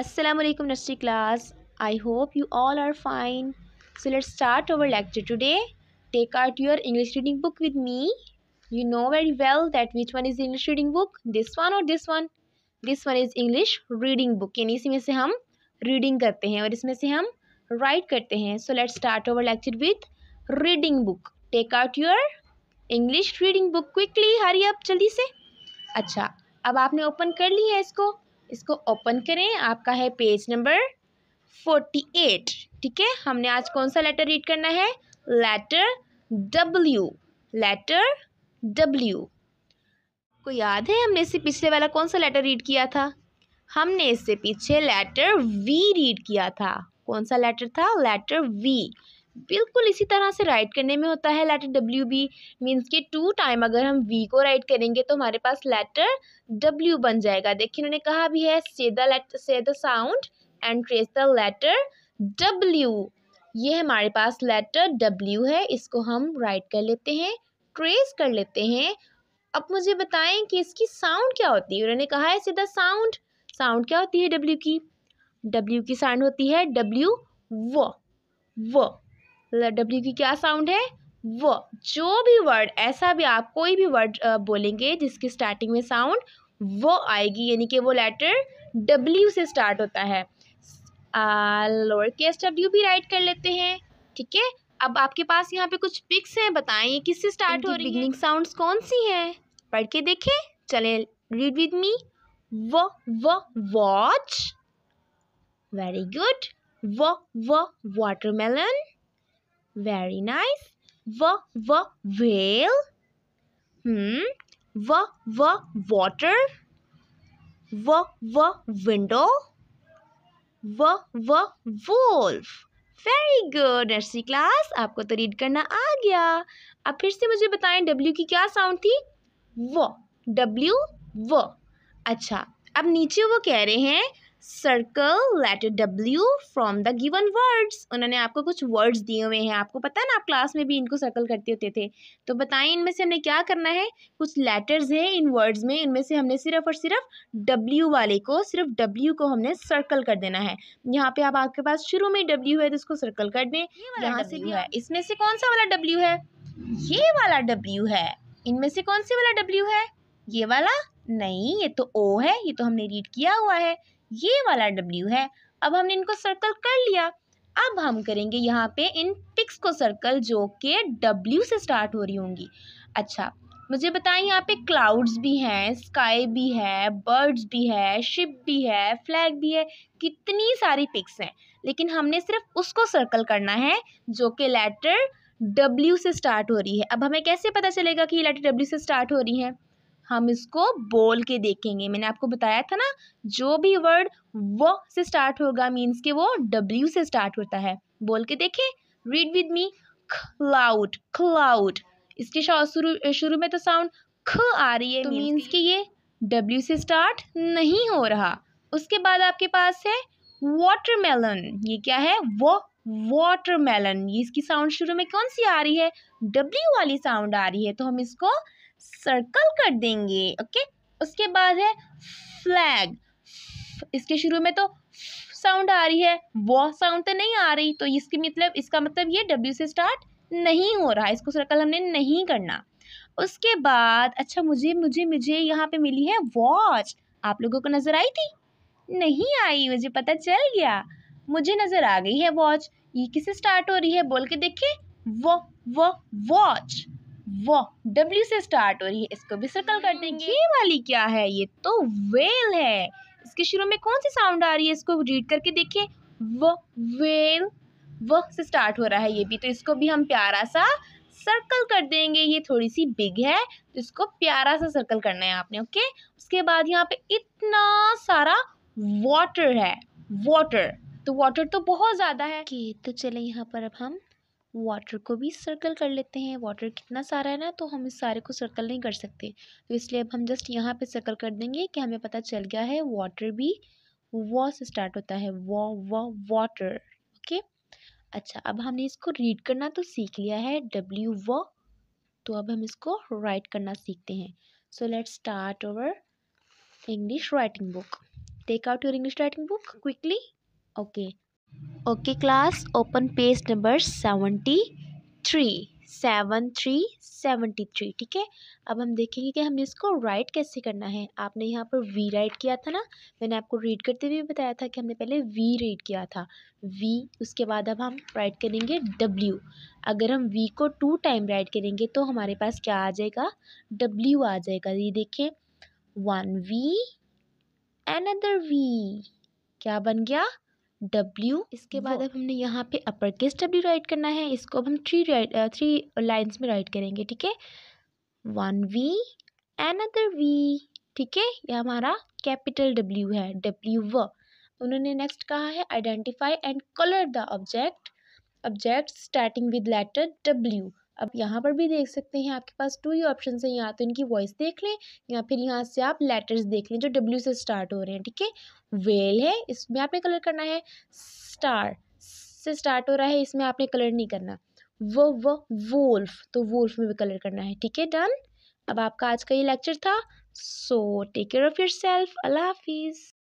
Aslam nursery class I hope you all are fine so let start our lecture today take out your English reading book with me you know very well that which one is English reading book this one or this one this one is English reading book यानी इसी में से हम reading करते हैं और इसमें से हम राइट करते हैं so let start our lecture with reading book take out your English reading book quickly hurry अब जल्दी से अच्छा अब आपने ओपन कर लिया है इसको इसको ओपन करें आपका है पेज नंबर फोर्टी एट ठीक है हमने आज कौन सा लेटर रीड करना है लेटर डब्ल्यू लेटर डब्ल्यू को याद है हमने इससे पिछले वाला कौन सा लेटर रीड किया था हमने इससे पीछे लेटर वी रीड किया था कौन सा लेटर था लेटर वी बिल्कुल इसी तरह से राइट करने में होता है लेटर डब्ल्यू बी मीन्स के टू टाइम अगर हम वी को राइट करेंगे तो हमारे पास लेटर डब्ल्यू बन जाएगा देखिए इन्होंने कहा भी है say the letter say the sound and trace the letter W ये हमारे पास लेटर डब्ल्यू है इसको हम राइट कर लेते हैं ट्रेस कर लेते हैं अब मुझे बताएं कि इसकी साउंड क्या होती है उन्होंने कहा है सीधा साउंड साउंड क्या होती है डब्ल्यू की डब्ल्यू की साउंड होती है डब्ल्यू व व डब्ल्यू की क्या साउंड है व जो भी वर्ड ऐसा भी आप कोई भी वर्ड बोलेंगे जिसकी स्टार्टिंग में साउंड वो आएगी यानी कि वो लेटर डब्ल्यू से स्टार्ट होता है लोअर केस डब्ल्यू भी राइट कर लेते हैं ठीक है अब आपके पास यहाँ पे कुछ पिक्स हैं बताएं किससे स्टार्ट हो रही बिगनिंग साउंड्स कौन सी हैं पढ़ के देखें चलें रीड विद मी व व वॉच वेरी गुड व व वाटरमेलन very nice व w whale hmm w w water w w window w w wolf very good nursery class आपको तो रीड करना आ गया अब फिर से मुझे बताएं डब्ल्यू की क्या साउंड थी वो डब्ल्यू वो अच्छा अब नीचे वो कह रहे हैं circle letter W from the given words उन्होंने आपको कुछ वर्ड्स दिए हुए हैं आपको पता है ना आप क्लास में भी इनको सर्कल करते होते थे तो बताएं इनमें से हमने क्या करना है कुछ लेटर्स हैं इन वर्ड्स में इनमें से हमने सिर्फ और सिर्फ डब्ल्यू वाले को सिर्फ डब्ल्यू को हमने सर्कल कर देना है यहाँ पे आप आपके पास शुरू में डब्ल्यू है तो इसको सर्कल कर दें यहाँ से भी है इसमें से कौन सा वाला डब्ल्यू है ये वाला डब्ल्यू है इनमें से कौन से वाला डब्ल्यू है ये वाला नहीं ये तो ओ है ये तो हमने रीड किया हुआ है ये वाला W है अब हमने इनको सर्कल कर लिया अब हम करेंगे यहाँ पे इन पिक्स को सर्कल जो कि W से स्टार्ट हो रही होंगी अच्छा मुझे बताएं यहाँ पे क्लाउड्स भी हैं स्काई भी है बर्ड्स भी है शिप भी है फ्लैग भी है कितनी सारी पिक्स हैं लेकिन हमने सिर्फ उसको सर्कल करना है जो कि लेटर डब्ल्यू से स्टार्ट हो रही है अब हमें कैसे पता चलेगा कि ये लेटर डब्ल्यू से स्टार्ट हो रही हैं हम इसको बोल के देखेंगे मैंने आपको बताया था ना जो भी वर्ड व से स्टार्ट होगा मीन्स के वो डब्ल्यू से स्टार्ट होता है बोल के देखे read with me cloud cloud इसके शुरू शुरू में तो साउंड ख आ रही है तो मीन्स ये डब्ल्यू से स्टार्ट नहीं हो रहा उसके बाद आपके पास है वाटरमेलन ये क्या है वो वाटरमेलन ये इसकी साउंड शुरू में कौन सी आ रही है डब्ल्यू वाली साउंड आ रही है तो हम इसको सर्कल कर देंगे ओके उसके बाद है फ्लैग इसके शुरू में तो साउंड आ रही है वो साउंड तो नहीं आ रही तो इसके मतलब इसका मतलब ये डब्ल्यू से स्टार्ट नहीं हो रहा इसको सर्कल हमने नहीं करना उसके बाद अच्छा मुझे मुझे मुझे यहाँ पे मिली है वॉच आप लोगों को नज़र आई थी नहीं आई मुझे पता चल गया मुझे नज़र आ गई है वॉच ये किसे स्टार्ट हो रही है बोल के देखिए वो वो वॉच वो डब्ल्यू से स्टार्ट हो रही है इसको भी सर्कल कर देंगे ये वाली क्या है ये तो वेल है इसके शुरू में कौन सी साउंड आ रही है इसको रीड करके देखिए वो वेल वो से स्टार्ट हो रहा है ये भी तो इसको भी हम प्यारा सा सर्कल कर देंगे ये थोड़ी सी बिग है तो इसको प्यारा सा सर्कल करना है आपने ओके उसके बाद यहाँ पे इतना सारा वाटर है वाटर तो वाटर तो बहुत ज़्यादा है तो चले यहाँ पर अब हम वाटर को भी सर्कल कर लेते हैं वाटर कितना सारा है ना तो हम इस सारे को सर्कल नहीं कर सकते तो इसलिए अब हम जस्ट यहाँ पे सर्कल कर देंगे कि हमें पता चल गया है वाटर भी वॉ से स्टार्ट होता है वॉ वॉ वाटर ओके अच्छा अब हमने इसको रीड करना तो सीख लिया है डब्ल्यू व तो अब हम इसको राइट करना सीखते हैं so let start our English writing book take out your English writing book quickly okay class open page number seventy three seven three seventy three ठीक है अब हम देखेंगे कि हमें इसको राइट कैसे करना है आपने यहाँ पर वी राइट किया था ना मैंने आपको रीड करते हुए बताया था कि हमने पहले वी रीड किया था वी उसके बाद अब हम राइट करेंगे डब्ल्यू अगर हम वी को टू टाइम राइट करेंगे तो हमारे पास क्या आ जाएगा डब्ल्यू आ जाएगा ये देखें one V another V क्या बन गया डब्ल्यू इसके बाद अब हमने यहाँ पे अपर केस डब्ल्यू राइट करना है इसको अब हम थ्री राइट थ्री लाइन्स में राइट करेंगे ठीक है one V another V ठीक है ये हमारा कैपिटल डब्ल्यू है डब्ल्यू व उन्होंने नेक्स्ट कहा है identify and colour the object object starting with letter W अब यहाँ पर भी देख सकते हैं आपके पास टू ही ऑप्शन है यहाँ तो इनकी वॉइस देख लें या फिर यहाँ से आप लेटर्स देख लें जो डब्ल्यू से स्टार्ट हो रहे हैं ठीक है वेल है इसमें आपने कलर करना है स्टार से स्टार्ट हो रहा है इसमें आपने कलर नहीं करना वो वो वोल्फ तो वोल्फ में भी कलर करना है ठीक है डन अब आपका आज का ये लेक्चर था so take care of yourself अल्लाह हाफिज़